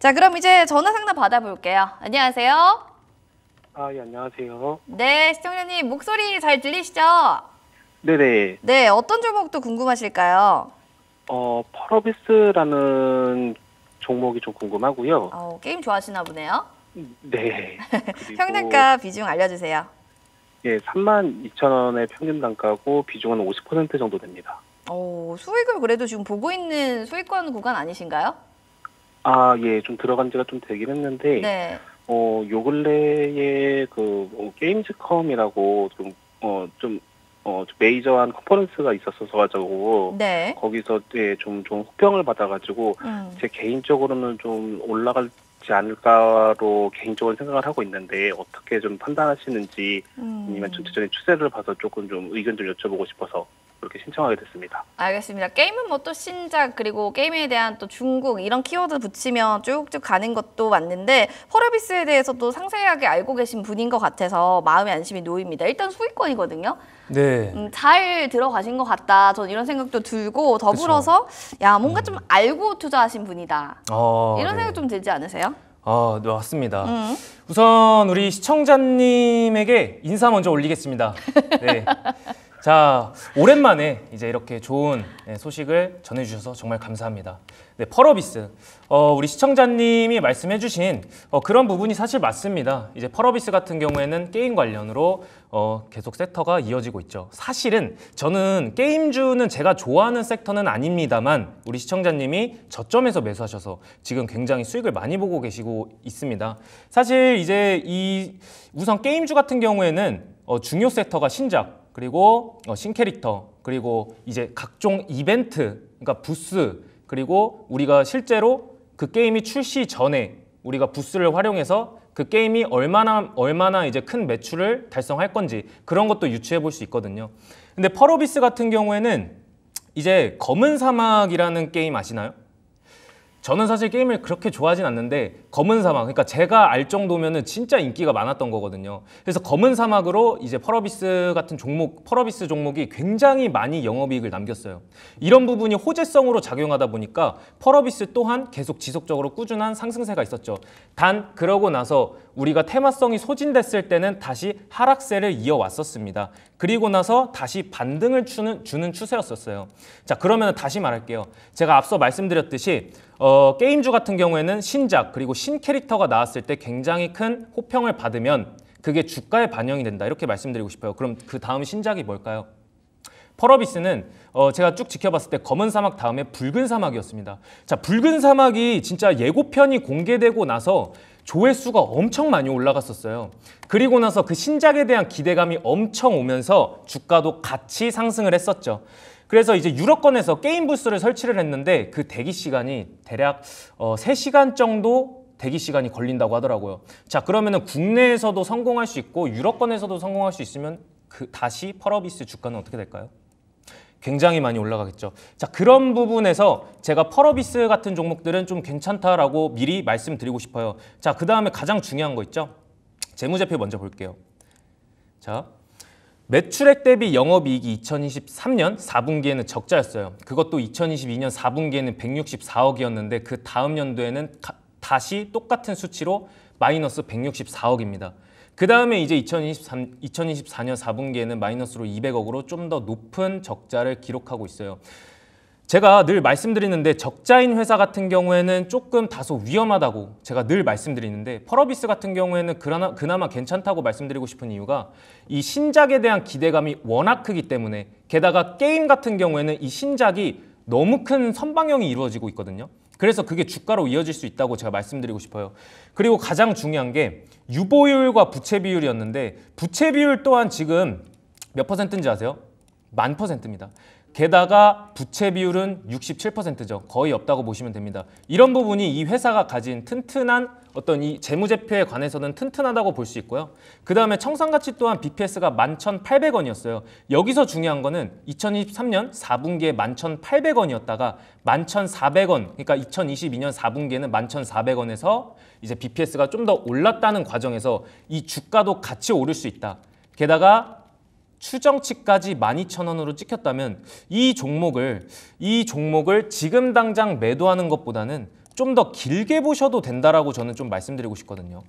자, 그럼 이제 전화 상담 받아볼게요. 안녕하세요. 아, 예, 안녕하세요. 네, 시청자님 목소리 잘 들리시죠? 네네. 네, 어떤 종목도 궁금하실까요? 어, 펄어비스라는 종목이 좀 궁금하고요. 어, 게임 좋아하시나 보네요. 네. 평균가 비중 알려주세요. 예, 3만 2천 원의 평균 단가고 비중은 50% 정도 됩니다. 오, 수익을 그래도 지금 보고 있는 수익권 구간 아니신가요? 아, 예, 좀 들어간 지가 좀 되긴 했는데, 네. 어, 요 근래에 그 어, 게임즈컴이라고 좀, 어, 좀, 어, 좀 메이저한 컨퍼런스가 있었어서 가지고, 네. 거기서 예, 좀, 좀호평을 받아가지고, 음. 제 개인적으로는 좀 올라갈 지 않을까로 개인적으로 생각을 하고 있는데 어떻게 좀 판단하시는지 음. 아니면 전체적인 추세를 봐서 조금 좀 의견 좀 여쭤보고 싶어서 그렇게 신청하게 됐습니다. 알겠습니다. 게임은 뭐 또 신작 그리고 게임에 대한 또 중국 이런 키워드 붙이면 쭉쭉 가는 것도 맞는데 퍼레비스에 대해서도 상세하게 알고 계신 분인 것 같아서 마음의 안심이 놓입니다. 일단 소유권이거든요. 네. 음, 잘 들어가신 것 같다. 전 이런 생각도 들고 더불어서 그쵸. 야 뭔가 음. 좀 알고 투자하신 분이다. 어, 이런 네. 생각 좀 들지 않으세요? 아, 네, 맞습니다. 음. 우선 우리 시청자님에게 인사 먼저 올리겠습니다. 네. 자, 오랜만에 이제 이렇게 좋은 예, 소식을 전해주셔서 정말 감사합니다. 네, 펄어비스. 어, 우리 시청자님이 말씀해주신 어, 그런 부분이 사실 맞습니다. 이제 펄어비스 같은 경우에는 게임 관련으로 어, 계속 섹터가 이어지고 있죠. 사실은 저는 게임주는 제가 좋아하는 섹터는 아닙니다만 우리 시청자님이 저점에서 매수하셔서 지금 굉장히 수익을 많이 보고 계시고 있습니다. 사실 이제 이 우선 게임주 같은 경우에는 어, 중요 섹터가 신작, 그리고 어, 신캐릭터, 그리고 이제 각종 이벤트, 그러니까 부스, 그리고 우리가 실제로 그 게임이 출시 전에 우리가 부스를 활용해서 그 게임이 얼마나 얼마나 이제 큰 매출을 달성할 건지 그런 것도 유추해 볼 수 있거든요. 근데 퍼로비스 같은 경우에는 이제 검은 사막이라는 게임 아시나요? 저는 사실 게임을 그렇게 좋아하진 않는데 검은 사막 그러니까 제가 알 정도면은 진짜 인기가 많았던 거거든요. 그래서 검은 사막으로 이제 펄어비스 같은 종목 펄어비스 종목이 굉장히 많이 영업이익을 남겼어요. 이런 부분이 호재성으로 작용하다 보니까 펄어비스 또한 계속 지속적으로 꾸준한 상승세가 있었죠. 단 그러고 나서 우리가 테마성이 소진됐을 때는 다시 하락세를 이어왔었습니다. 그리고 나서 다시 반등을 주는, 주는 추세였었어요. 자 그러면 다시 말할게요. 제가 앞서 말씀드렸듯이 어, 게임주 같은 경우에는 신작 그리고 신 캐릭터가 나왔을 때 굉장히 큰 호평을 받으면 그게 주가에 반영이 된다 이렇게 말씀드리고 싶어요. 그럼 그 다음 신작이 뭘까요? 펄어비스는 어, 제가 쭉 지켜봤을 때 검은 사막 다음에 붉은 사막이었습니다. 자, 붉은 사막이 진짜 예고편이 공개되고 나서 조회수가 엄청 많이 올라갔었어요. 그리고 나서 그 신작에 대한 기대감이 엄청 오면서 주가도 같이 상승을 했었죠. 그래서 이제 유럽권에서 게임 부스를 설치를 했는데 그 대기 시간이 대략 어, 3시간 정도 대기 시간이 걸린다고 하더라고요. 자, 그러면은 국내에서도 성공할 수 있고 유럽권에서도 성공할 수 있으면 그 다시 펄어비스 주가는 어떻게 될까요? 굉장히 많이 올라가겠죠. 자, 그런 부분에서 제가 펄어비스 같은 종목들은 좀 괜찮다라고 미리 말씀드리고 싶어요. 자, 그 다음에 가장 중요한 거 있죠? 재무제표 먼저 볼게요. 자, 매출액 대비 영업이익이 2023년 4분기에는 적자였어요. 그것도 2022년 4분기에는 164억이었는데 그 다음 연도에는 가, 다시 똑같은 수치로 마이너스 164억입니다. 그 다음에 이제 2023, 2024년 4분기에는 마이너스로 200억으로 좀 더 높은 적자를 기록하고 있어요. 제가 늘 말씀드리는데 적자인 회사 같은 경우에는 조금 다소 위험하다고 제가 늘 말씀드리는데 펄어비스 같은 경우에는 그나마, 그나마 괜찮다고 말씀드리고 싶은 이유가 이 신작에 대한 기대감이 워낙 크기 때문에 게다가 게임 같은 경우에는 이 신작이 너무 큰선방형이 이루어지고 있거든요 그래서 그게 주가로 이어질 수 있다고 제가 말씀드리고 싶어요 그리고 가장 중요한 게 유보율과 부채 비율이었는데 부채 비율 또한 지금 몇 퍼센트인지 아세요? 만 퍼센트입니다 게다가 부채 비율은 67%죠. 거의 없다고 보시면 됩니다. 이런 부분이 이 회사가 가진 튼튼한 어떤 이 재무제표에 관해서는 튼튼하다고 볼 수 있고요. 그 다음에 청산가치 또한 BPS가 11,800원이었어요. 여기서 중요한 거는 2023년 4분기에 11,800원이었다가 11,400원, 그러니까 2022년 4분기에는 11,400원에서 이제 BPS가 좀 더 올랐다는 과정에서 이 주가도 같이 오를 수 있다. 게다가 추정치까지 12,000원으로 찍혔다면 이 종목을 이 종목을 지금 당장 매도하는 것보다는 좀 더 길게 보셔도 된다라고 저는 좀 말씀드리고 싶거든요.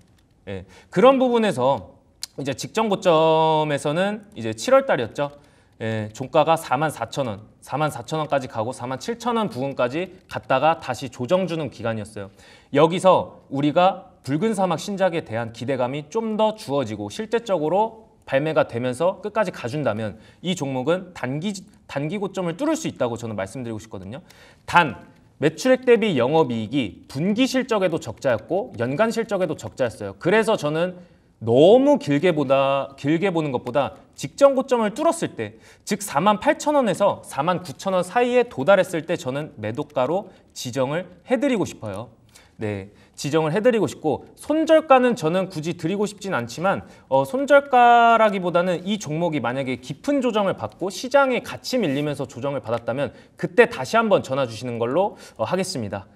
예. 그런 부분에서 이제 직전 고점에서는 이제 7월 달이었죠. 예, 종가가 44,000원, 44,000원까지 가고 47,000원 부근까지 갔다가 다시 조정 주는 기간이었어요. 여기서 우리가 붉은 사막 신작에 대한 기대감이 좀 더 주어지고 실제적으로 발매가 되면서 끝까지 가준다면 이 종목은 단기, 단기 고점을 뚫을 수 있다고 저는 말씀드리고 싶거든요. 단 매출액 대비 영업이익이 분기 실적에도 적자였고 연간 실적에도 적자였어요. 그래서 저는 너무 길게 보다 길게 보는 것보다 직전 고점을 뚫었을 때, 즉 4만 8천 원에서 4만 9천 원 사이에 도달했을 때 저는 매도가로 지정을 해드리고 싶어요. 네, 지정을 해드리고 싶고 손절가는 저는 굳이 드리고 싶진 않지만 어, 손절가라기보다는 이 종목이 만약에 깊은 조정을 받고 시장에 같이 밀리면서 조정을 받았다면 그때 다시 한번 전화 주시는 걸로 어, 하겠습니다.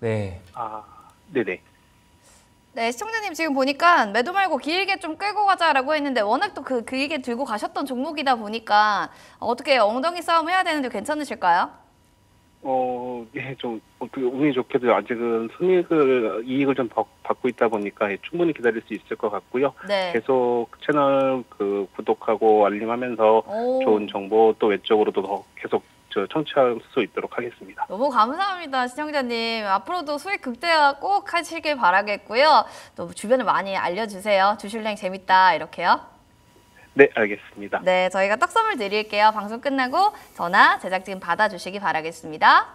네. 아, 네네. 네, 시청자님 지금 보니까 매도 말고 길게 좀 끌고 가자라고 했는데 워낙 또 그 길게 그 들고 가셨던 종목이다 보니까 어떻게 엉덩이 싸움 해야 되는데 괜찮으실까요? 어, 예, 좀, 어, 그 운이 좋게도 아직은 손익을, 그 이익을 좀 받고 있다 보니까 예, 충분히 기다릴 수 있을 것 같고요. 네. 계속 그 채널 그 구독하고 알림하면서 오. 좋은 정보 또 외적으로도 더 계속 저 청취할 수 있도록 하겠습니다. 너무 감사합니다, 시청자님. 앞으로도 수익 극대화 꼭 하시길 바라겠고요. 또 주변에 많이 알려주세요. 주실랭 재밌다, 이렇게요. 네, 알겠습니다. 네, 저희가 떡 선물 드릴게요. 방송 끝나고 전화 제작진 받아주시기 바라겠습니다.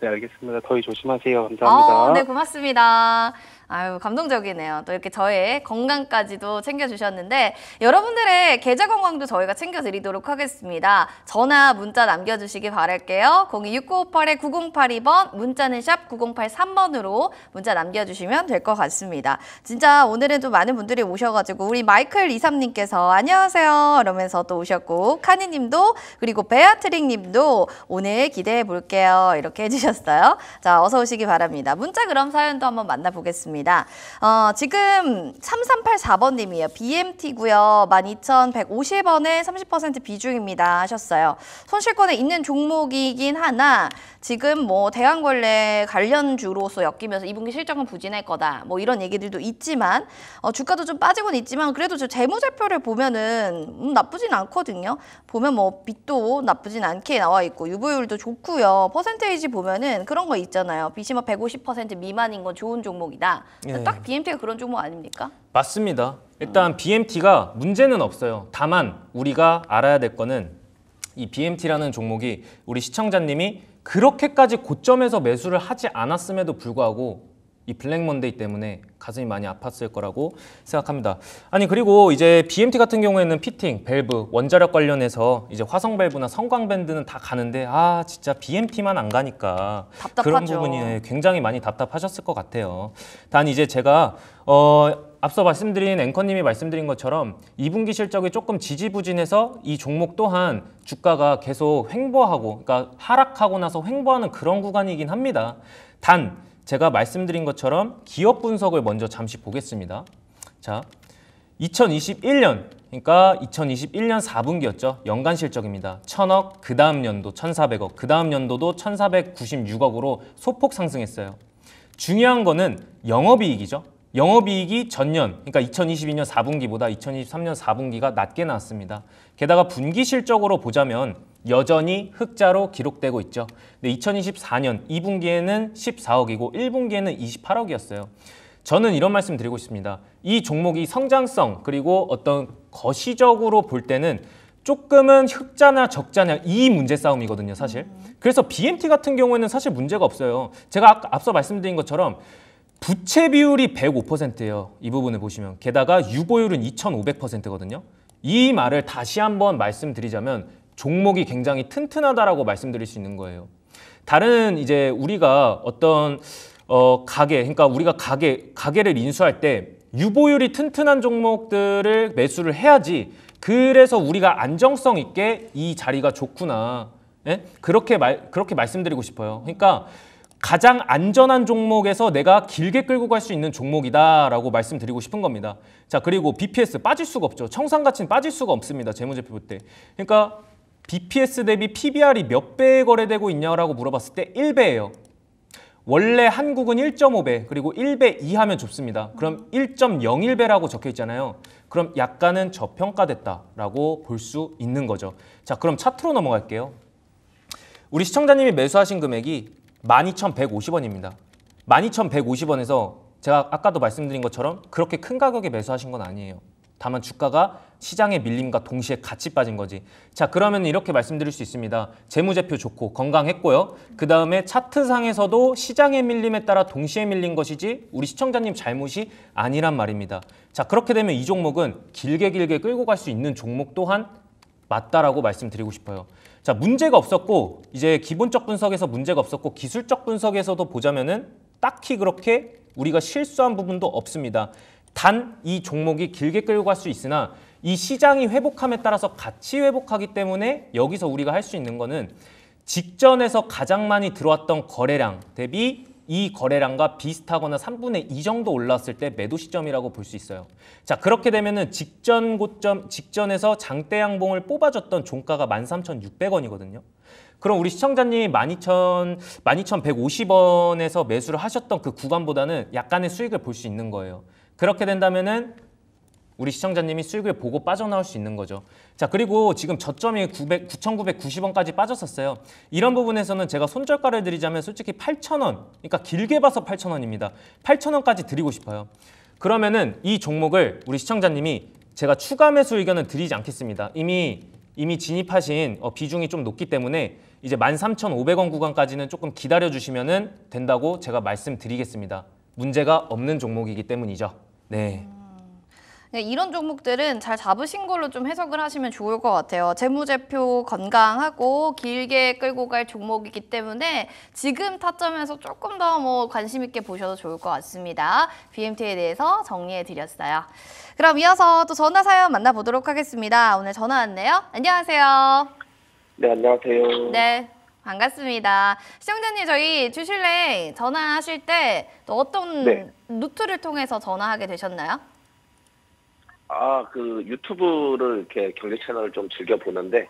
네, 알겠습니다. 더위 조심하세요. 감사합니다. 어, 네, 고맙습니다. 아유 감동적이네요. 또 이렇게 저의 건강까지도 챙겨주셨는데 여러분들의 계좌 건강도 저희가 챙겨드리도록 하겠습니다. 전화 문자 남겨주시기 바랄게요. 02698-9082번 문자는 샵 9083번으로 문자 남겨주시면 될 것 같습니다. 진짜 오늘은 좀 많은 분들이 오셔가지고 우리 마이클 이삼님께서 안녕하세요 이러면서 또 오셨고 카니님도 그리고 베아트릭님도 오늘 기대해 볼게요 이렇게 해주셨어요. 자 어서 오시기 바랍니다. 문자 그럼 사연도 한번 만나보겠습니다. 있습니다. 어, 지금 3384번님이에요. BMT고요. 12,150원에 30% 비중입니다 하셨어요. 손실권에 있는 종목이긴 하나 지금 뭐 대왕벌레 관련주로서 엮이면서 2분기 실적은 부진할 거다. 뭐 이런 얘기들도 있지만 어, 주가도 좀 빠지곤 있지만 그래도 저 재무제표를 보면은 음, 나쁘진 않거든요. 보면 뭐 빚도 나쁘진 않게 나와 있고 유보율도 좋고요. 퍼센테이지 보면은 그런 거 있잖아요. 빚이 뭐150% 미만인 건 좋은 종목이다. 예. 딱 BMT가 그런 종목 아닙니까? 맞습니다. 일단 BMT가 문제는 없어요. 다만 우리가 알아야 될 거는 이 BMT라는 종목이 우리 시청자님이 그렇게까지 고점에서 매수를 하지 않았음에도 불구하고 이 블랙 먼데이 때문에 가슴이 많이 아팠을 거라고 생각합니다. 아니 그리고 이제 BMT 같은 경우에는 피팅, 밸브, 원자력 관련해서 이제 화성 밸브나 성광 밴드는 다 가는데 아 진짜 BMT만 안 가니까 답답하죠. 그런 부분이 네, 굉장히 많이 답답하셨을 것 같아요. 단 이제 제가 어 앞서 말씀드린 앵커님이 말씀드린 것처럼 2분기 실적이 조금 지지부진해서 이 종목 또한 주가가 계속 횡보하고 그러니까 하락하고 나서 횡보하는 그런 구간이긴 합니다. 단 제가 말씀드린 것처럼 기업 분석을 먼저 잠시 보겠습니다. 자, 2021년, 그러니까 2021년 4분기였죠. 연간 실적입니다. 1 0 0 0억그 다음 연도 1,400억, 그 다음 연도도 1,496억으로 소폭 상승했어요. 중요한 거는 영업이익이죠. 영업이익이 전년, 그러니까 2022년 4분기보다 2023년 4분기가 낮게 나왔습니다. 게다가 분기 실적으로 보자면 여전히 흑자로 기록되고 있죠. 근데 2024년 2분기에는 14억이고 1분기에는 28억이었어요. 저는 이런 말씀 드리고 싶습니다. 이 종목이 성장성 그리고 어떤 거시적으로 볼 때는 조금은 흑자나 적자냐 이 문제 싸움이거든요 사실 그래서 BMT 같은 경우에는 사실 문제가 없어요 제가 앞서 말씀드린 것처럼 부채 비율이 105%예요 이 부분을 보시면 게다가 유보율은 2500%거든요 이 말을 다시 한번 말씀드리자면 종목이 굉장히 튼튼하다라고 말씀드릴 수 있는 거예요. 다른 이제 우리가 어떤 어 가게 그러니까 우리가 가게 가게를 인수할 때 유보율이 튼튼한 종목들을 매수를 해야지 그래서 우리가 안정성 있게 이 자리가 좋구나 예? 그렇게 말 그렇게 말씀드리고 싶어요. 그러니까 가장 안전한 종목에서 내가 길게 끌고 갈 수 있는 종목이다라고 말씀드리고 싶은 겁니다. 자 그리고 BPS 빠질 수가 없죠. 청산 가치는 빠질 수가 없습니다. 재무제표 때. 그러니까 BPS 대비 PBR이 몇 배에 거래되고 있냐라고 물어봤을 때 1배예요. 원래 한국은 1.5배 그리고 1배 이하면 좁습니다. 그럼 1.01배라고 적혀 있잖아요. 그럼 약간은 저평가됐다라고 볼 수 있는 거죠. 자 그럼 차트로 넘어갈게요. 우리 시청자님이 매수하신 금액이 12,150원입니다. 12,150원에서 제가 아까도 말씀드린 것처럼 그렇게 큰 가격에 매수하신 건 아니에요. 다만 주가가 시장의 밀림과 동시에 같이 빠진 거지. 자, 그러면 이렇게 말씀드릴 수 있습니다. 재무제표 좋고 건강했고요. 그 다음에 차트상에서도 시장의 밀림에 따라 동시에 밀린 것이지 우리 시청자님 잘못이 아니란 말입니다. 자, 그렇게 되면 이 종목은 길게 길게 끌고 갈 수 있는 종목 또한 맞다라고 말씀드리고 싶어요. 자, 문제가 없었고 이제 기본적 분석에서 문제가 없었고 기술적 분석에서도 보자면은 딱히 그렇게 우리가 실수한 부분도 없습니다. 단 이 종목이 길게 끌고 갈 수 있으나 이 시장이 회복함에 따라서 같이 회복하기 때문에 여기서 우리가 할 수 있는 거는 직전에서 가장 많이 들어왔던 거래량 대비 이 거래량과 비슷하거나 3분의 2 정도 올랐을 때 매도 시점이라고 볼 수 있어요. 자 그렇게 되면은 직전 고점 직전에서 장대 양봉을 뽑아줬던 종가가 13,600원이거든요. 그럼 우리 시청자님이 12,000, 12,150원에서 매수를 하셨던 그 구간보다는 약간의 수익을 볼 수 있는 거예요. 그렇게 된다면은 우리 시청자님이 수익을 보고 빠져나올 수 있는 거죠. 자 그리고 지금 저점이 900, 9,990원까지 빠졌었어요. 이런 부분에서는 제가 손절가를 드리자면 솔직히 8,000원, 그러니까 길게 봐서 8,000원입니다. 8,000원까지 드리고 싶어요. 그러면은 이 종목을 우리 시청자님이 제가 추가 매수 의견은 드리지 않겠습니다. 이미 이미 진입하신 어, 비중이 좀 높기 때문에 이제 13,500원 구간까지는 조금 기다려주시면 된다고 제가 말씀드리겠습니다. 문제가 없는 종목이기 때문이죠. 네. 네, 이런 종목들은 잘 잡으신 걸로 좀 해석을 하시면 좋을 것 같아요. 재무제표 건강하고 길게 끌고 갈 종목이기 때문에 지금 타점에서 조금 더 뭐 관심 있게 보셔도 좋을 것 같습니다. BMT에 대해서 정리해 드렸어요. 그럼 이어서 또 전화 사연 만나보도록 하겠습니다. 오늘 전화 왔네요. 안녕하세요. 네, 안녕하세요. 네. 반갑습니다. 시청자님 저희 주실래 전화하실 때 또 어떤 네. 루트를 통해서 전화하게 되셨나요? 아, 그 유튜브를 이렇게 경제 채널을 좀 즐겨 보는데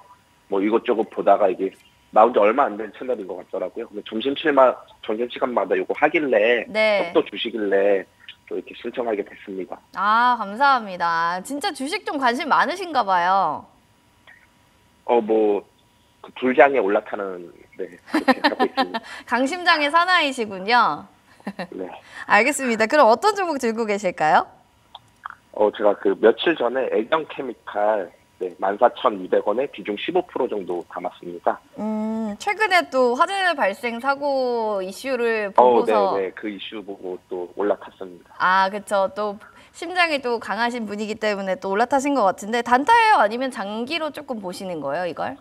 뭐 이것저것 보다가 이게 나온 지 얼마 안 된 채널인 것 같더라고요. 근데 점심시간, 점심시간마다 이거 하길래, 네. 또 주시길래, 또 이렇게 신청하게 됐습니다. 아, 감사합니다. 진짜 주식 좀 관심 많으신가 봐요. 어, 뭐, 그 불장에 올라타는, 네, 그렇게 하고 있습니다. 강심장의 사나이시군요. 네. 알겠습니다. 그럼 어떤 종목 들고 계실까요? 어, 제가 그 며칠 전에 애경 케미칼 네, 14,200원에 비중 15% 정도 담았습니다. 음, 최근에 또 화재 발생 사고 이슈를 어, 네, 보고서 어, 네, 그 이슈 보고 또 올라탔습니다. 아, 그렇죠. 또 심장이 또 강하신 분이기 때문에 또 올라타신 것 같은데 단타예요? 아니면 장기로 조금 보시는 거예요, 이걸?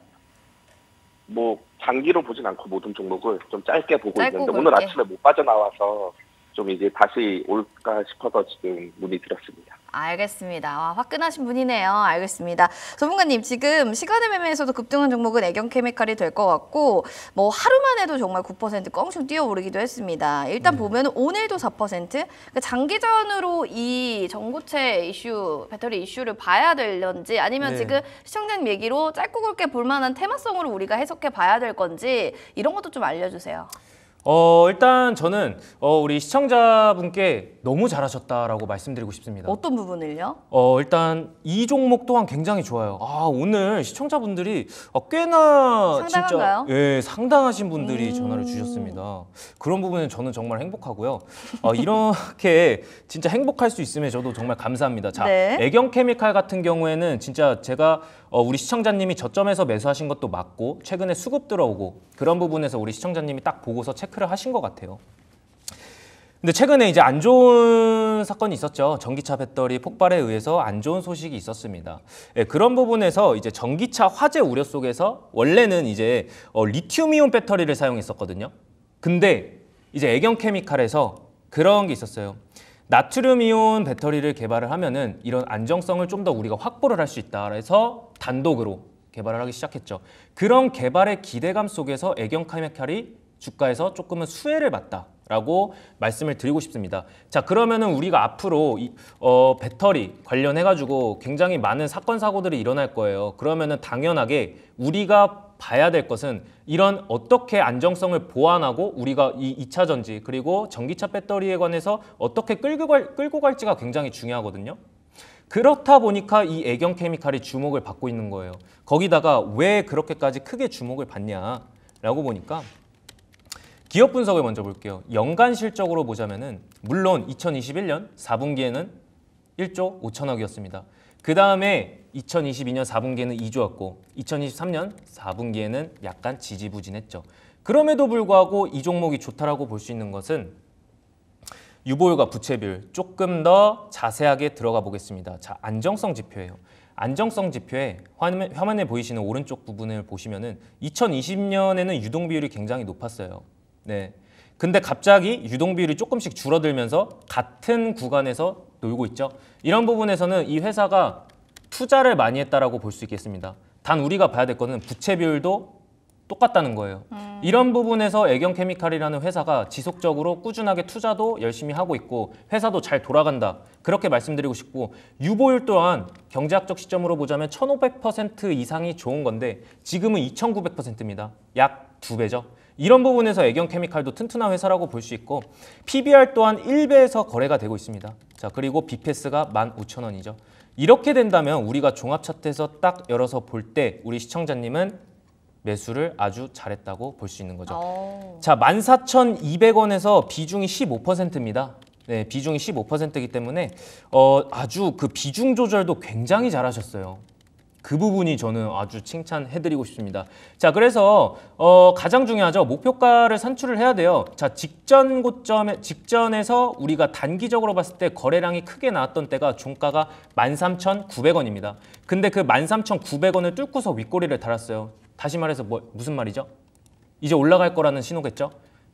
뭐 장기로 보진 않고 모든 종목을 좀 짧게 보고 있는데 오늘 아침에 못 빠져나와서 좀 이제 다시 올까 싶어서 지금 문의 드렸습니다. 알겠습니다. 와, 화끈하신 분이네요. 알겠습니다. 소문가님 지금 시간의 매매에서도 급등한 종목은 애경케미칼이 될 것 같고 뭐 하루만 해도 정말 9% 껑충 뛰어오르기도 했습니다. 일단 네. 보면 오늘도 4% 그러니까 장기전으로 이 전고체 이슈 배터리 이슈를 봐야 될런지 아니면 네. 지금 시청자님 얘기로 짧고 굵게 볼만한 테마성으로 우리가 해석해 봐야 될 건지 이런 것도 좀 알려주세요. 어, 일단 저는 어, 우리 시청자분께 너무 잘하셨다라고 말씀드리고 싶습니다. 어떤 부분을요? 어, 일단 이 종목 또한 굉장히 좋아요. 아, 오늘 시청자분들이 어, 꽤나 상당한가요? 진짜 예, 상당하신 분들이 음... 전화를 주셨습니다. 그런 부분은 저는 정말 행복하고요. 어, 이렇게 진짜 행복할 수 있음에 저도 정말 감사합니다. 자, 네. 애경 케미칼 같은 경우에는 진짜 제가 어, 우리 시청자님이 저점에서 매수하신 것도 맞고 최근에 수급 들어오고 그런 부분에서 우리 시청자님이 딱 보고서 체크를 하신 것 같아요. 근데 최근에 이제 안 좋은 사건이 있었죠. 전기차 배터리 폭발에 의해서 안 좋은 소식이 있었습니다. 예, 그런 부분에서 이제 전기차 화재 우려 속에서 원래는 이제 어, 리튬이온 배터리를 사용했었거든요. 근데 이제 애경케미칼에서 그런 게 있었어요. 나트륨 이온 배터리를 개발을 하면은 이런 안정성을 좀 더 우리가 확보를 할 수 있다. 그래서 단독으로 개발을 하기 시작했죠. 그런 개발의 기대감 속에서 애경 카메칼이 주가에서 조금은 수혜를 봤다. 라고 말씀을 드리고 싶습니다. 자 그러면은 우리가 앞으로 이, 어, 배터리 관련해가지고 굉장히 많은 사건 사고들이 일어날 거예요. 그러면은 당연하게 우리가 봐야 될 것은 이런 어떻게 안정성을 보완하고 우리가 이2차 전지 그리고 전기차 배터리에 관해서 어떻게 끌고, 갈, 끌고 갈지가 굉장히 중요하거든요. 그렇다 보니까 이 애경 케미칼이 주목을 받고 있는 거예요. 거기다가 왜 그렇게까지 크게 주목을 받냐라고 보니까 기업 분석을 먼저 볼게요. 연간 실적으로 보자면은 물론 2021년 4분기에는 1조 5천억이었습니다. 그 다음에 2022년 4분기에는 2조였고 2023년 4분기에는 약간 지지부진했죠. 그럼에도 불구하고 이 종목이 좋다라고 볼 수 있는 것은 유보율과 부채비율 조금 더 자세하게 들어가 보겠습니다. 자, 안정성 지표예요. 안정성 지표에 화면, 화면에 보이시는 오른쪽 부분을 보시면은 2020년에는 유동 비율이 굉장히 높았어요. 네. 근데 갑자기 유동 비율이 조금씩 줄어들면서 같은 구간에서 놀고 있죠. 이런 부분에서는 이 회사가 투자를 많이 했다라고 볼 수 있겠습니다. 단 우리가 봐야 될 거는 부채 비율도 똑같다는 거예요. 음. 이런 부분에서 애경케미칼이라는 회사가 지속적으로 꾸준하게 투자도 열심히 하고 있고 회사도 잘 돌아간다. 그렇게 말씀드리고 싶고 유보율 또한 경제학적 시점으로 보자면 1500% 이상이 좋은 건데 지금은 2900%입니다. 약 두배죠 이런 부분에서 애경케미칼도 튼튼한 회사라고 볼 수 있고 PBR 또한 1배에서 거래가 되고 있습니다. 자 그리고 BPS가 15,000원이죠. 이렇게 된다면 우리가 종합 차트에서 딱 열어서 볼 때 우리 시청자님은 매수를 아주 잘했다고 볼 수 있는 거죠. 오. 어. 자, 14,200원에서 비중이 15%입니다. 네, 비중이 15%이기 때문에 어, 아주 그 비중 조절도 굉장히 잘하셨어요. 그 부분이 저는 아주 칭찬해드리고 싶습니다. 자, 그래서 어, 가장 중요하죠. 목표가를 산출을 해야 돼요. 자, 직전 고점에 직전에서 우리가 단기적으로 봤을 때 거래량이 크게 나왔던 때가 종가가 13,900원입니다. 근데 그 13,900원을 뚫고서 윗꼬리를 달았어요. 다시 말해서 뭐, 무슨 말이죠? 이제 올라갈 거라는 신호겠죠?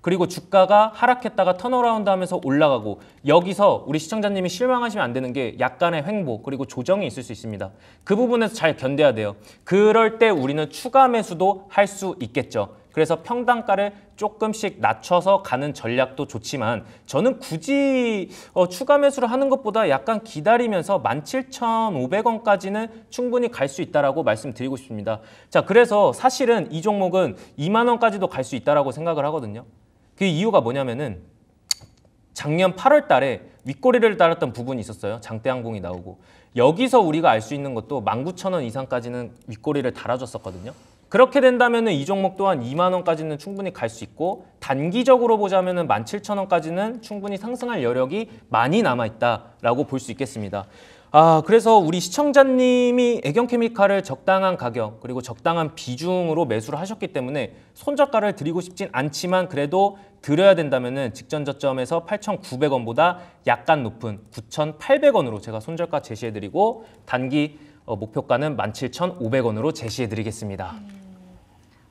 그리고 주가가 하락했다가 턴어라운드 하면서 올라가고 여기서 우리 시청자님이 실망하시면 안 되는 게 약간의 횡보 그리고 조정이 있을 수 있습니다. 그 부분에서 잘 견뎌야 돼요. 그럴 때 우리는 추가 매수도 할 수 있겠죠. 그래서 평당가를 조금씩 낮춰서 가는 전략도 좋지만 저는 굳이 어, 추가 매수를 하는 것보다 약간 기다리면서 17,500원까지는 충분히 갈 수 있다라고 말씀드리고 싶습니다. 자, 그래서 사실은 이 종목은 2만 원까지도 갈 수 있다라고 생각을 하거든요. 그 이유가 뭐냐면은 작년 8월 달에 윗꼬리를 따랐던 부분이 있었어요. 장대항공이 나오고. 여기서 우리가 알 수 있는 것도 19,000원 이상까지는 윗꼬리를 달아줬었거든요. 그렇게 된다면 이 종목 또한 2만 원까지는 충분히 갈 수 있고 단기적으로 보자면 17,000원까지는 충분히 상승할 여력이 많이 남아있다라고 볼 수 있겠습니다. 아, 그래서 우리 시청자님이 애경케미칼을 적당한 가격 그리고 적당한 비중으로 매수를 하셨기 때문에 손절가를 드리고 싶진 않지만 그래도 드려야 된다면 은 직전 저점에서 8,900원보다 약간 높은 9,800원으로 제가 손절가 제시해드리고 단기 어, 목표가는 17,500원으로 제시해드리겠습니다. 음.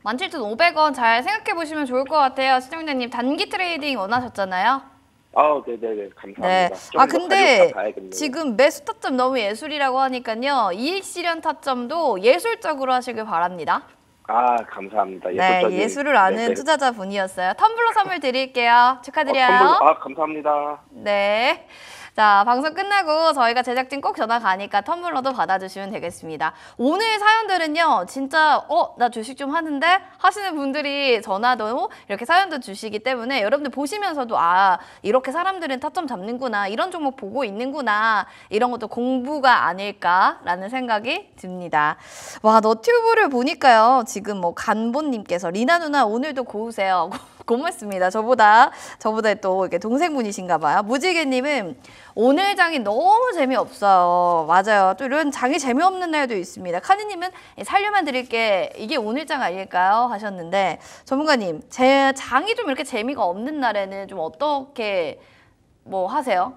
17,500원 잘 생각해 보시면 좋을 것 같아요. 시청자님 단기 트레이딩 원하셨잖아요. 아 네네네 감사합니다. 네. 아 근데 지금 매수 타점 너무 예술이라고 하니까요. 이익 실현 타점도 예술적으로 하시길 바랍니다. 아 감사합니다. 네 예술을 아는 네네. 투자자 분이었어요. 텀블러 선물 드릴게요. 축하드려요. 어, 텀블러, 아 감사합니다. 네. 자, 방송 끝나고 저희가 제작진 꼭 전화 가니까 텀블러도 받아주시면 되겠습니다. 오늘 사연들은요, 진짜, 어, 나 주식 좀 하는데? 하시는 분들이 전화도 이렇게 사연도 주시기 때문에 여러분들 보시면서도, 아, 이렇게 사람들은 타점 잡는구나, 이런 종목 보고 있는구나, 이런 것도 공부가 아닐까라는 생각이 듭니다. 와, 너튜브를 보니까요, 지금 뭐간보님께서 리나 누나 오늘도 고우세요. 고맙습니다. 저보다 저보다 또 이렇게 동생분이신가 봐요. 무지개님은 오늘 장이 너무 재미없어요. 맞아요. 또 이런 장이 재미없는 날도 있습니다. 카니님은 예, 살려만 드릴게 이게 오늘 장 아닐까요? 하셨는데 전문가님 제 장이 좀 이렇게 재미가 없는 날에는 좀 어떻게 뭐 하세요?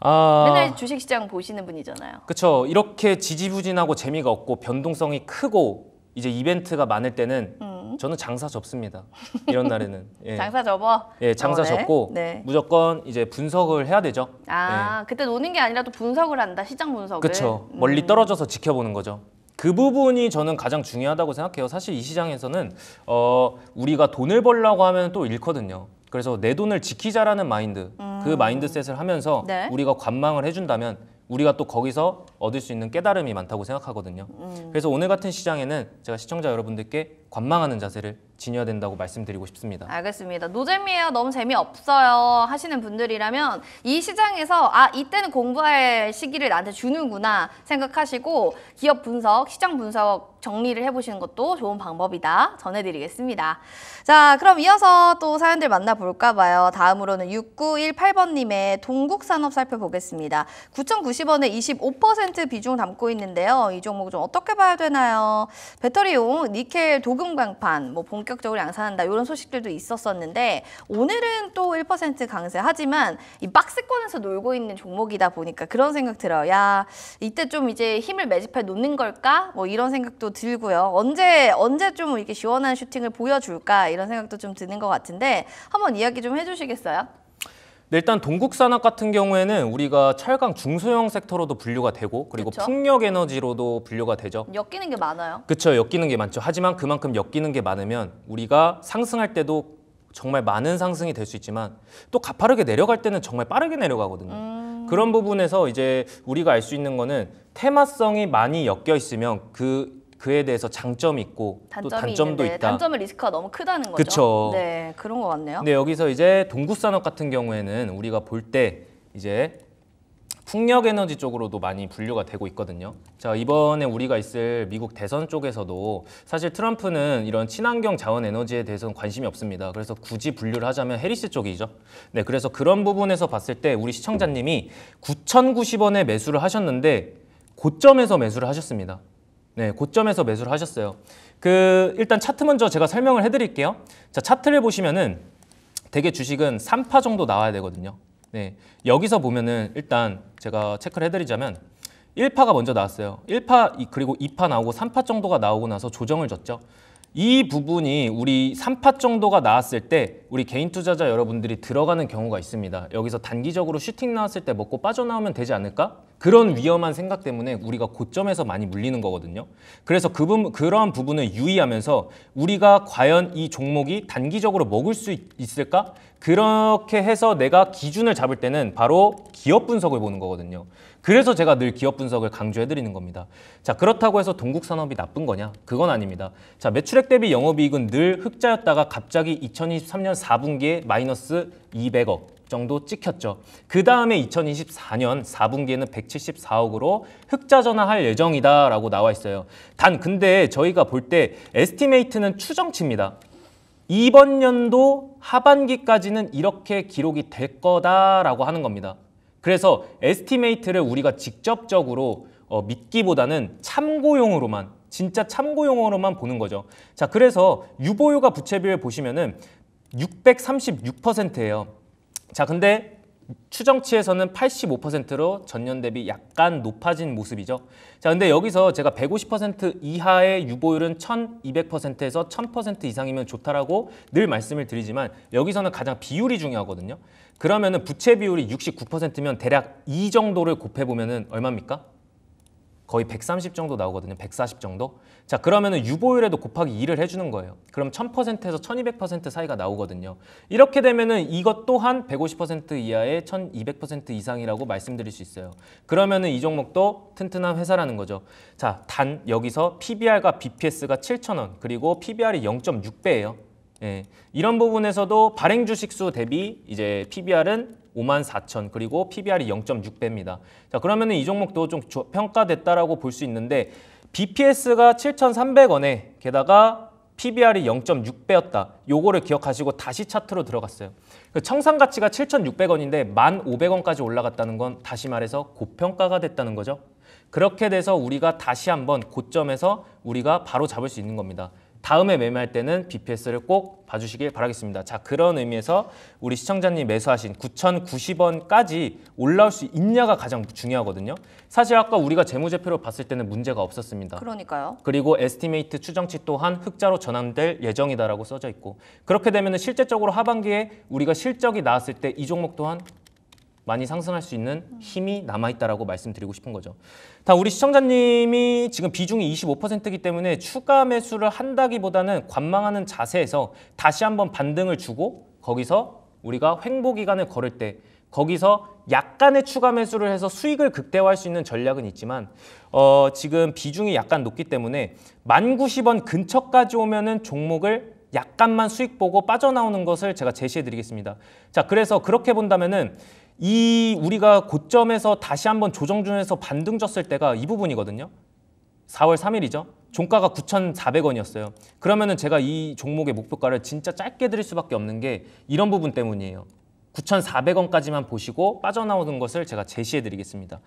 아... 맨날 주식시장 보시는 분이잖아요. 그렇죠. 이렇게 지지부진하고 재미가 없고 변동성이 크고 이제 이벤트가 많을 때는 음. 저는 장사 접습니다. 이런 날에는 예. 장사 접어. 예, 장사 어, 네. 접고 네. 무조건 이제 분석을 해야 되죠. 아, 예. 그때 노는 게 아니라 또 분석을 한다. 시장 분석을. 그렇죠. 음. 멀리 떨어져서 지켜보는 거죠. 그 부분이 저는 가장 중요하다고 생각해요. 사실 이 시장에서는 어, 우리가 돈을 벌라고 하면 또 잃거든요. 그래서 내 돈을 지키자라는 마인드, 그 음. 그 마인드셋을 하면서 네. 우리가 관망을 해준다면 우리가 또 거기서 얻을 수 있는 깨달음이 많다고 생각하거든요. 음. 그래서 오늘 같은 시장에는 제가 시청자 여러분들께 관망하는 자세를 지녀야 된다고 말씀드리고 싶습니다. 알겠습니다. 노잼이에요. 너무 재미없어요. 하시는 분들이라면 이 시장에서 아 이때는 공부할 시기를 나한테 주는구나 생각하시고 기업 분석, 시장 분석 정리를 해보시는 것도 좋은 방법이다 전해드리겠습니다. 자 그럼 이어서 또 사연들 만나볼까 봐요. 다음으로는 6918번님의 동국산업 살펴보겠습니다. 9,090원에 25% 비중 담고 있는데요. 이 종목 좀 어떻게 봐야 되나요? 배터리용 니켈 도 조금 강판, 뭐 본격적으로 양산한다 이런 소식들도 있었었는데 오늘은 또 1% 강세 하지만 이 박스권에서 놀고 있는 종목이다 보니까 그런 생각 들어요. 야 이때 좀 이제 힘을 매집해 놓는 걸까? 뭐 이런 생각도 들고요. 언제 언제 좀 이렇게 시원한 슈팅을 보여줄까 이런 생각도 좀 드는 것 같은데 한번 이야기 좀 해주시겠어요? 네, 일단 동국 산업 같은 경우에는 우리가 철강 중소형 섹터로도 분류가 되고 그리고 그쵸? 풍력 에너지로도 분류가 되죠. 엮이는 게 많아요. 그렇죠. 엮이는 게 많죠. 하지만 그만큼 엮이는 게 많으면 우리가 상승할 때도 정말 많은 상승이 될 수 있지만 또 가파르게 내려갈 때는 정말 빠르게 내려가거든요. 음... 그런 부분에서 이제 우리가 알 수 있는 거는 테마성이 많이 엮여 있으면 그 그에 대해서 장점이 있고 단점이 또 단점도 있는데, 있다. 단점의 리스크가 너무 크다는 거죠. 그쵸. 네, 그런 것 같네요. 근데 여기서 이제 동구산업 같은 경우에는 우리가 볼 때 이제 풍력 에너지 쪽으로도 많이 분류가 되고 있거든요. 자, 이번에 우리가 있을 미국 대선 쪽에서도 사실 트럼프는 이런 친환경 자원 에너지에 대해서는 관심이 없습니다. 그래서 굳이 분류를 하자면 해리스 쪽이죠. 네, 그래서 그런 부분에서 봤을 때 우리 시청자님이 9,090원에 매수를 하셨는데 고점에서 매수를 하셨습니다. 네, 고점에서 매수를 하셨어요. 그 일단 차트 먼저 제가 설명을 해드릴게요. 자, 차트를 보시면은 대개 주식은 3파 정도 나와야 되거든요. 네, 여기서 보면은 일단 제가 체크를 해드리자면 1파가 먼저 나왔어요. 1파 그리고 2파 나오고 3파 정도가 나오고 나서 조정을 줬죠. 이 부분이 우리 3파 정도가 나왔을 때 우리 개인 투자자 여러분들이 들어가는 경우가 있습니다. 여기서 단기적으로 슈팅 나왔을 때 먹고 빠져나오면 되지 않을까? 그런 위험한 생각 때문에 우리가 고점에서 많이 물리는 거거든요. 그래서 그 부, 그러한 부분을 유의하면서 우리가 과연 이 종목이 단기적으로 먹을 수 있, 을까 그렇게 해서 내가 기준을 잡을 때는 바로 기업 분석을 보는 거거든요. 그래서 제가 늘 기업 분석을 강조해드리는 겁니다. 자 그렇다고 해서 동국산업이 나쁜 거냐? 그건 아닙니다. 자 매출액 대비 영업이익은 늘 흑자였다가 갑자기 2023년 4분기에 마이너스 200억 정도 찍혔죠. 그 다음에 2024년 4분기에는 174억으로 흑자 전환할 예정이다라고 나와 있어요. 단 근데 저희가 볼 때 에스티메이트는 추정치입니다. 이번 연도 하반기까지는 이렇게 기록이 될 거다라고 하는 겁니다. 그래서 에스티메이트를 우리가 직접적으로 어, 믿기보다는 참고용으로만 진짜 참고용으로만 보는 거죠. 자, 그래서 유보유가 부채비율 보시면은 636%예요. 자 근데 추정치에서는 85%로 전년 대비 약간 높아진 모습이죠. 자, 근데 여기서 제가 150% 이하의 유보율은 1200%에서 1000% 이상이면 좋다라고 늘 말씀을 드리지만 여기서는 가장 비율이 중요하거든요. 그러면은 부채 비율이 69%면 대략 이 정도를 곱해보면은 얼마입니까? 거의 130 정도 나오거든요. 140 정도. 자그러면 유보율에도 곱하기 2를 해주는 거예요. 그럼 1000%에서 1200% 사이가 나오거든요. 이렇게 되면은 이것 또한 150% 이하의 1200% 이상이라고 말씀드릴 수 있어요. 그러면은 이 종목도 튼튼한 회사라는 거죠. 자단 여기서 PBR과 BPS가 7,000원 그리고 PBR이 0.6배예요. 예, 이런 부분에서도 발행 주식수 대비 이제 PBR은 5만 4천 그리고 PBR이 0.6배입니다. 자 그러면 이 종목도 좀 평가됐다라고 볼 수 있는데 BPS가 7,300원에 게다가 PBR이 0.6배였다. 요거를 기억하시고 다시 차트로 들어갔어요. 그 청산 가치가 7,600원인데 1,500원까지 올라갔다는 건 다시 말해서 고평가가 됐다는 거죠. 그렇게 돼서 우리가 다시 한번 고점에서 우리가 바로 잡을 수 있는 겁니다. 다음에 매매할 때는 BPS를 꼭 봐주시길 바라겠습니다. 자 그런 의미에서 우리 시청자님 매수하신 9,090원까지 올라올 수 있냐가 가장 중요하거든요. 사실 아까 우리가 재무제표로 봤을 때는 문제가 없었습니다. 그러니까요. 그리고 에스티메이트 추정치 또한 흑자로 전환될 예정이다라고 써져 있고 그렇게 되면 실제적으로 하반기에 우리가 실적이 나왔을 때 이 종목 또한 많이 상승할 수 있는 힘이 남아있다라고 말씀드리고 싶은 거죠. 다 우리 시청자님이 지금 비중이 25%이기 때문에 추가 매수를 한다기보다는 관망하는 자세에서 다시 한번 반등을 주고 거기서 우리가 횡보 기간을 걸을 때 거기서 약간의 추가 매수를 해서 수익을 극대화할 수 있는 전략은 있지만 어, 지금 비중이 약간 높기 때문에 만9 0원 근처까지 오면은 종목을 약간만 수익 보고 빠져나오는 것을 제가 제시해 드리겠습니다. 자, 그래서 그렇게 본다면은 이 우리가 고점에서 다시 한번 조정중에서 반등졌을 때가 이 부분이거든요. 4월 3일이죠. 종가가 9,400원이었어요. 그러면은 제가 이 종목의 목표가를 진짜 짧게 드릴 수밖에 없는 게 이런 부분 때문이에요. 9,400원까지만 보시고 빠져나오는 것을 제가 제시해 드리겠습니다.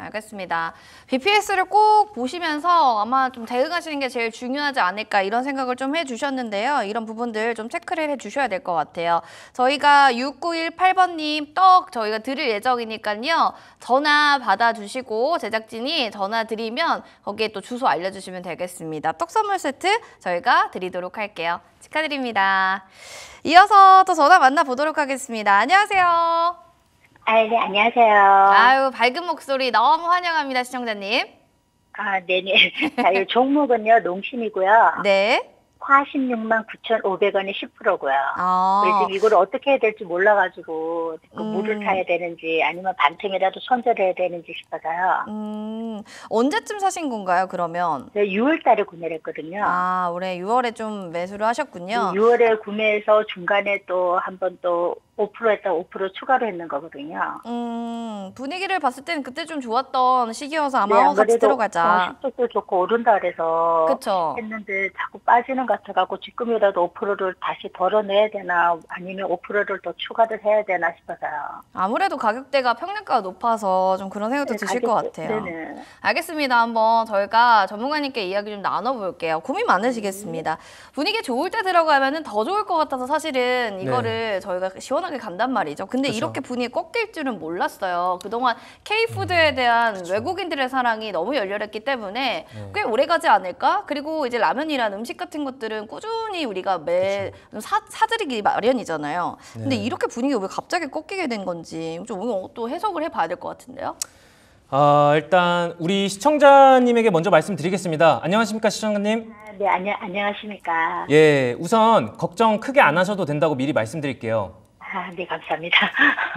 알겠습니다. BPS를 꼭 보시면서 아마 좀 대응하시는 게 제일 중요하지 않을까 이런 생각을 좀 해주셨는데요. 이런 부분들 좀 체크를 해주셔야 될 것 같아요. 저희가 6918번님 떡 저희가 드릴 예정이니까요. 전화 받아주시고 제작진이 전화 드리면 거기에 또 주소 알려주시면 되겠습니다. 떡 선물 세트 저희가 드리도록 할게요. 축하드립니다. 이어서 또 전화 만나보도록 하겠습니다. 안녕하세요. 아, 네, 안녕하세요. 아유, 밝은 목소리 너무 환영합니다, 시청자님. 아, 네네. 자, 이 종목은요, 농심이고요. 네. 46만 9,500원이 10%고요. 그래서 이걸 어떻게 해야 될지 몰라가지고 그 음. 물을 타야 되는지 아니면 반품이라도 손절해야 되는지 싶어서요. 음. 언제쯤 사신 건가요? 그러면? 네, 6월달에 구매를 했거든요. 아 올해 6월에 좀 매수를 하셨군요. 6월에 구매해서 중간에 또 한번또5% 했다 5% 추가로 했는 거거든요. 음, 분위기를 봤을 때는 그때 좀 좋았던 시기여서 아마 네, 같이 들어가자. 어, 도 좋고 오른다 그래서 그쵸. 했는데 자꾸 빠지는 같아갖고 지금이라도 5%를 다시 덜어내야 되나 아니면 5%를 더 추가를 해야 되나 싶어서요. 아무래도 가격대가 평균가가 높아서 좀 그런 생각도 네, 드실 가격, 것 같아요. 네네. 알겠습니다. 한번 저희가 전문가님께 이야기 좀 나눠볼게요. 고민 많으시겠습니다. 음. 분위기 좋을 때 들어가면 더 좋을 것 같아서 사실은 네. 이거를 네. 저희가 시원하게 간단 말이죠. 근데 그쵸. 그렇죠. 이렇게 분위기 꺾일 줄은 몰랐어요. 그동안 K푸드에 음, 대한 그쵸. 그렇죠. 외국인들의 사랑이 너무 열렬했기 때문에 네. 꽤 오래가지 않을까? 그리고 이제 라면이라는 음식 같은 것도 것들은 꾸준히 우리가 매 그렇죠. 사, 사들이기 마련이잖아요. 네. 근데 이렇게 분위기왜 갑자기 꺾이게 된 건지 좀또 어, 해석을 해봐야 될 것 같은데요. 아, 일단 우리 시청자님에게 먼저 말씀드리겠습니다. 안녕하십니까 시청자님? 아, 네, 안녕 안녕하십니까. 예, 우선 걱정 크게 안 하셔도 된다고 미리 말씀드릴게요. 아, 네, 감사합니다.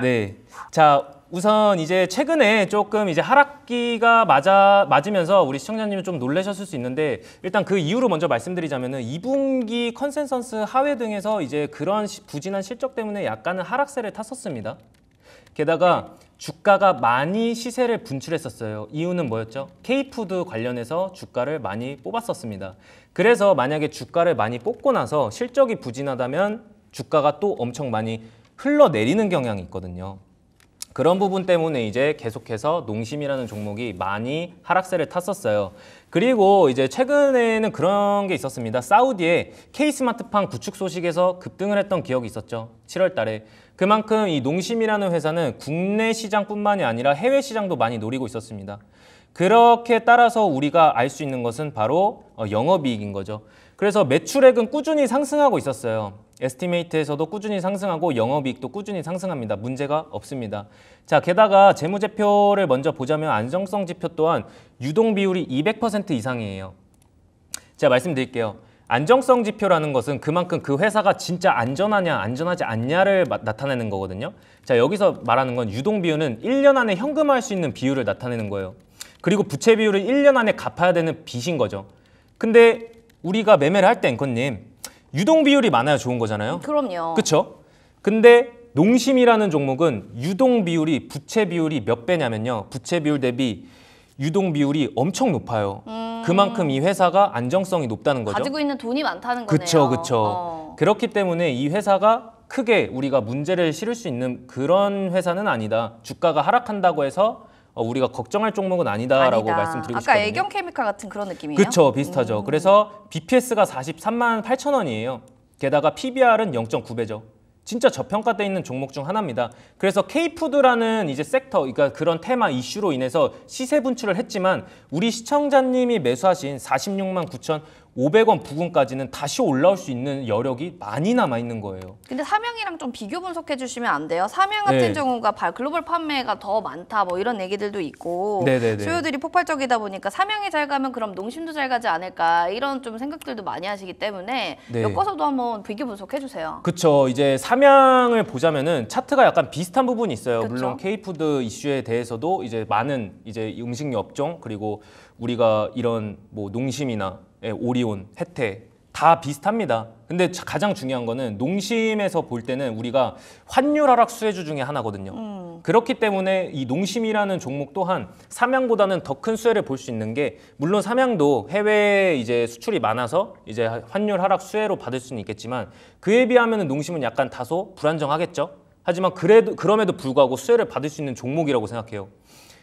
네, 자 우선 이제 최근에 조금 이제 하락기가 맞아 맞으면서 우리 시청자님이 좀 놀라셨을 수 있는데 일단 그 이유로 먼저 말씀드리자면은 2분기 컨센서스 하회 등에서 이제 그런 부진한 실적 때문에 약간은 하락세를 탔었습니다. 게다가 주가가 많이 시세를 분출했었어요. 이유는 뭐였죠? K푸드 관련해서 주가를 많이 뽑았었습니다. 그래서 만약에 주가를 많이 뽑고 나서 실적이 부진하다면 주가가 또 엄청 많이 흘러내리는 경향이 있거든요. 그런 부분 때문에 이제 계속해서 농심이라는 종목이 많이 하락세를 탔었어요. 그리고 이제 최근에는 그런 게 있었습니다. 사우디의 k 스마트판 구축 소식에서 급등을 했던 기억이 있었죠. 7월 달에. 그만큼 이 농심이라는 회사는 국내 시장뿐만이 아니라 해외 시장도 많이 노리고 있었습니다. 그렇게 따라서 우리가 알 수 있는 것은 바로 어, 영업이익인 거죠. 그래서 매출액은 꾸준히 상승하고 있었어요. 에스티메이트에서도 꾸준히 상승하고 영업이익도 꾸준히 상승합니다. 문제가 없습니다. 자, 게다가 재무제표를 먼저 보자면 안정성 지표 또한 유동 비율이 200% 이상이에요. 제가 말씀드릴게요. 안정성 지표라는 것은 그만큼 그 회사가 진짜 안전하냐 안전하지 않냐를 나타내는 거거든요. 자 여기서 말하는 건 유동 비율은 1년 안에 현금화할 수 있는 비율을 나타내는 거예요. 그리고 부채 비율을 1년 안에 갚아야 되는 빚인 거죠. 근데 우리가 매매를 할 때 앵커님 유동 비율이 많아야 좋은 거잖아요. 그럼요. 그렇죠? 근데 농심이라는 종목은 유동 비율이 부채 비율이 몇 배냐면요. 부채 비율 대비 유동 비율이 엄청 높아요. 음... 그만큼 이 회사가 안정성이 높다는 거죠. 가지고 있는 돈이 많다는 거네요. 그렇죠. 그렇죠. 어. 그렇기 때문에 이 회사가 크게 우리가 문제를 실을 수 있는 그런 회사는 아니다. 주가가 하락한다고 해서 어, 우리가 걱정할 종목은 아니다라고 아니다. 말씀드리고 아까 싶거든요. 아까 애경 케미칼 같은 그런 느낌이에요? 그렇죠. 비슷하죠. 음. 그래서 BPS가 43만 8천 원이에요. 게다가 PBR은 0.9배죠. 진짜 저평가돼 있는 종목 중 하나입니다. 그래서 K푸드라는 이제 섹터, 그러니까 그런 테마 이슈로 인해서 시세 분출을 했지만 우리 시청자님이 매수하신 46만 9천 500원 부근까지는 다시 올라올 수 있는 여력이 많이 남아 있는 거예요. 근데 삼양이랑 좀 비교 분석해 주시면 안 돼요? 삼양 같은 네. 경우가 글로벌 판매가 더 많다 뭐 이런 얘기들도 있고 네네네. 수요들이 폭발적이다 보니까 삼양이 잘 가면 그럼 농심도 잘 가지 않을까 이런 좀 생각들도 많이 하시기 때문에 네. 엮어서도 한번 비교 분석해 주세요. 그렇죠. 이제 삼양을 보자면은 차트가 약간 비슷한 부분이 있어요. 그쵸? 물론 케이푸드 이슈에 대해서도 이제 많은 이제 음식 업종 그리고 우리가 이런 뭐 농심이나 예, 오리온, 해태다 비슷합니다. 근데 가장 중요한 거는 농심에서 볼 때는 우리가 환율 하락 수혜주 중에 하나거든요. 음. 그렇기 때문에 이 농심이라는 종목 또한 삼양보다는 더 큰 수혜를 볼 수 있는 게 물론 삼양도 해외 이제 수출이 많아서 이제 환율 하락 수혜로 받을 수는 있겠지만 그에 비하면 농심은 약간 다소 불안정하겠죠. 하지만 그래도 그럼에도 불구하고 수혜를 받을 수 있는 종목이라고 생각해요.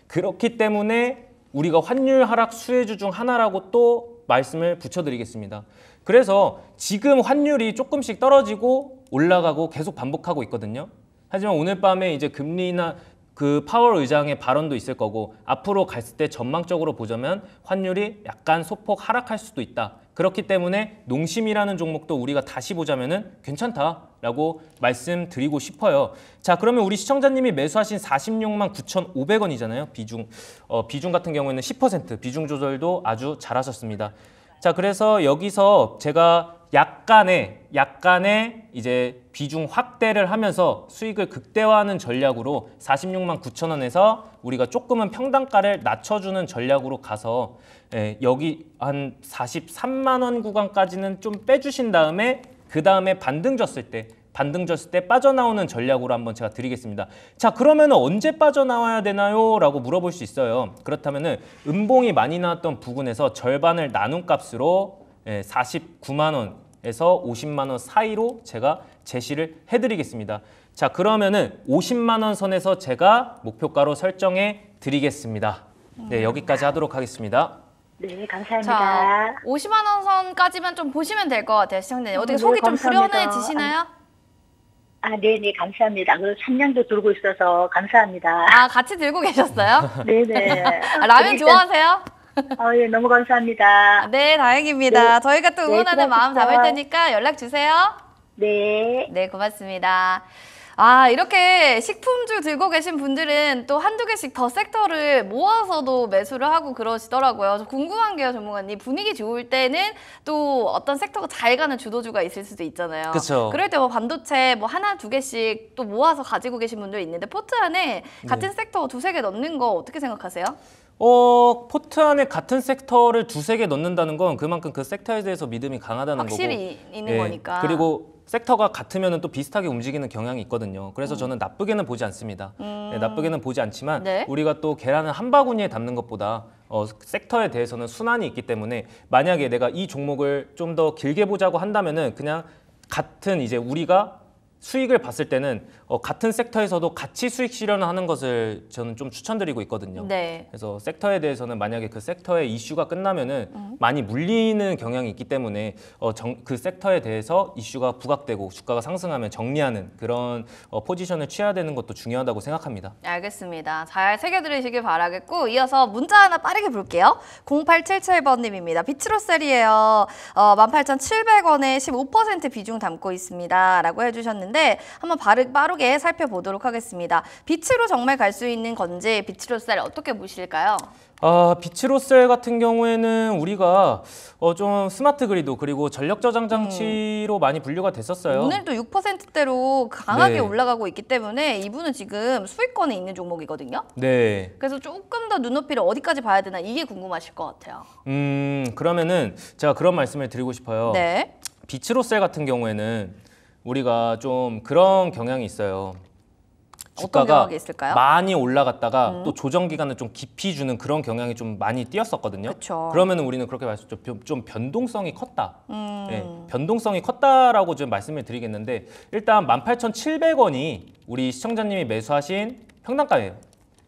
그렇기 때문에 우리가 환율 하락 수혜주 중 하나라고 또 말씀을 붙여드리겠습니다. 그래서 지금 환율이 조금씩 떨어지고 올라가고 계속 반복하고 있거든요. 하지만 오늘 밤에 이제 금리나 그 파월 의장의 발언도 있을 거고 앞으로 갔을 때 전망적으로 보자면 환율이 약간 소폭 하락할 수도 있다. 그렇기 때문에 농심이라는 종목도 우리가 다시 보자면은 괜찮다라고 말씀드리고 싶어요. 자, 그러면 우리 시청자님이 매수하신 46만 9,500원이잖아요. 비중 어, 비중 같은 경우에는 10% 비중 조절도 아주 잘하셨습니다. 자, 그래서 여기서 제가 약간의 약간의 이제 비중 확대를 하면서 수익을 극대화하는 전략으로 46만 9천 원에서 우리가 조금은 평당가를 낮춰주는 전략으로 가서 예, 여기 한 43만 원 구간까지는 좀 빼주신 다음에 그 다음에 반등 졌을 때 반등 졌을 때 빠져나오는 전략으로 한번 제가 드리겠습니다. 자 그러면 언제 빠져나와야 되나요? 라고 물어볼 수 있어요. 그렇다면 은음봉이 많이 나왔던 부근에서 절반을 나눈 값으로 49만 예, 원에서 50만 원 사이로 제가 제시를 해드리겠습니다. 자 그러면은 50만 원 선에서 제가 목표가로 설정해 드리겠습니다. 네 여기까지 하도록 하겠습니다. 네, 감사합니다. 자, 50만 원 선까지만 좀 보시면 될 것 같아요, 시청자님. 어떻게 음, 네, 속이 감사합니다. 좀 불편해지시나요? 아, 네, 네, 감사합니다. 그 삼양도 들고 있어서 감사합니다. 아, 같이 들고 계셨어요? 네, 네. 아, 라면 네. 좋아하세요? 아, 예, 너무 감사합니다. 네, 다행입니다. 네. 저희가 또 네, 응원하는 네, 마음 담을 테니까 연락 주세요. 네. 네, 고맙습니다. 아, 이렇게 식품주 들고 계신 분들은 또 한두 개씩 더 섹터를 모아서도 매수를 하고 그러시더라고요. 궁금한 게요, 전문가님. 분위기 좋을 때는 또 어떤 섹터가 잘 가는 주도주가 있을 수도 있잖아요. 그쵸. 그럴 때 뭐 반도체 뭐 하나, 두 개씩 또 모아서 가지고 계신 분들 있는데 포트 안에 네. 같은 네. 섹터 두세 개 넣는 거 어떻게 생각하세요? 어, 포트 안에 같은 섹터를 두세 개 넣는다는 건 그만큼 그 섹터에 대해서 믿음이 강하다는 확실히 거고. 확실히 있는 예, 거니까. 그리고 섹터가 같으면 또 비슷하게 움직이는 경향이 있거든요. 그래서 음. 저는 나쁘게는 보지 않습니다. 예, 음. 네, 나쁘게는 보지 않지만 네? 우리가 또 계란을 한 바구니에 담는 것보다 어, 섹터에 대해서는 순환이 있기 때문에 만약에 내가 이 종목을 좀 더 길게 보자고 한다면은 그냥 같은 이제 우리가 수익을 봤을 때는 어, 같은 섹터에서도 같이 수익 실현 하는 것을 저는 좀 추천드리고 있거든요. 네. 그래서 섹터에 대해서는 만약에 그 섹터의 이슈가 끝나면은 음. 많이 물리는 경향이 있기 때문에 어, 정, 그 섹터에 대해서 이슈가 부각되고 주가가 상승하면 정리하는 그런 어, 포지션을 취해야 되는 것도 중요하다고 생각합니다. 알겠습니다. 잘 새겨들으시길 바라겠고 이어서 문자 하나 빠르게 볼게요. 0877번님입니다. 비트로셀이에요. 어, 18,700원에 15% 비중 담고 있습니다. 라고 해주셨는데 있는데 한번 빠르게 살펴보도록 하겠습니다. 빛으로 정말 갈 수 있는 건지 빛으로 쌀 어떻게 보실까요? 아, 비치로셀 같은 경우에는 우리가 어, 좀 스마트 그리도 그리고 전력 저장 장치로 음. 많이 분류가 됐었어요. 오늘도 6%대로 강하게 네. 올라가고 있기 때문에 이분은 지금 수익권에 있는 종목이거든요. 네. 그래서 조금 더 눈높이를 어디까지 봐야 되나 이게 궁금하실 것 같아요. 음, 그러면은 제가 그런 말씀을 드리고 싶어요. 네. 비치로셀 같은 경우에는 우리가 좀 그런 경향이 있어요. 주가가 많이 올라갔다가 음. 또 조정 기간을 좀 깊이 주는 그런 경향이 좀 많이 띄었었거든요. 그러면 우리는 그렇게 말씀 좀, 좀 변동성이 컸다. 음. 네, 변동성이 컸다라고 좀 말씀을 드리겠는데 일단 18,700원이 우리 시청자님이 매수하신 평당가예요.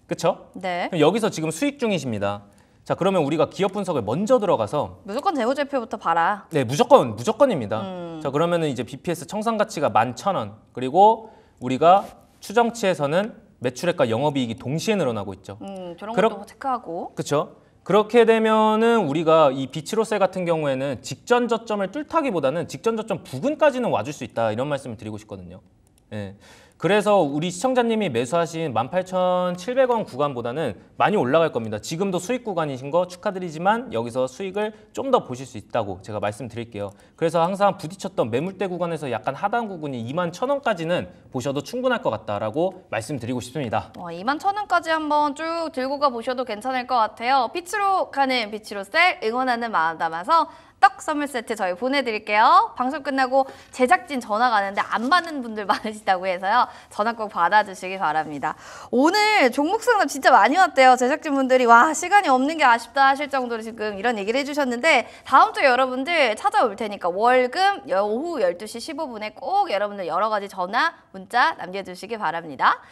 그렇죠? 네. 여기서 지금 수익 중이십니다. 자 그러면 우리가 기업 분석을 먼저 들어가서 무조건 재무제표부터 봐라. 네 무조건 무조건입니다. 음. 자 그러면은 이제 BPS 청산 가치가 만 천 원 그리고 우리가 추정치에서는 매출액과 영업이익이 동시에 늘어나고 있죠. 음, 저런 그러, 것도 체크하고. 그렇죠. 그렇게 되면은 우리가 이 비치로세 같은 경우에는 직전 저점을 뚫다기보다는 직전 저점 부근까지는 와줄 수 있다 이런 말씀을 드리고 싶거든요. 예. 그래서 우리 시청자님이 매수하신 18,700원 구간보다는 많이 올라갈 겁니다. 지금도 수익 구간이신 거 축하드리지만 여기서 수익을 좀 더 보실 수 있다고 제가 말씀드릴게요. 그래서 항상 부딪혔던 매물대 구간에서 약간 하단 구간이 2만 1,000원까지는 보셔도 충분할 것 같다라고 말씀드리고 싶습니다. 와, 어, 2만 1,000원까지 한번 쭉 들고 가보셔도 괜찮을 것 같아요. 빛으로 가는 빛으로 셀 응원하는 마음 담아서 떡 선물 세트 저희 보내드릴게요. 방송 끝나고 제작진 전화가 왔는데 안 받는 분들 많으시다고 해서요. 전화 꼭 받아주시기 바랍니다. 오늘 종목 상담 진짜 많이 왔대요. 제작진분들이 와 시간이 없는 게 아쉽다 하실 정도로 지금 이런 얘기를 해주셨는데 다음 주에 여러분들 찾아올 테니까 월금 오후 12시 15분에 꼭 여러분들 여러 가지 전화 문자 남겨주시기 바랍니다.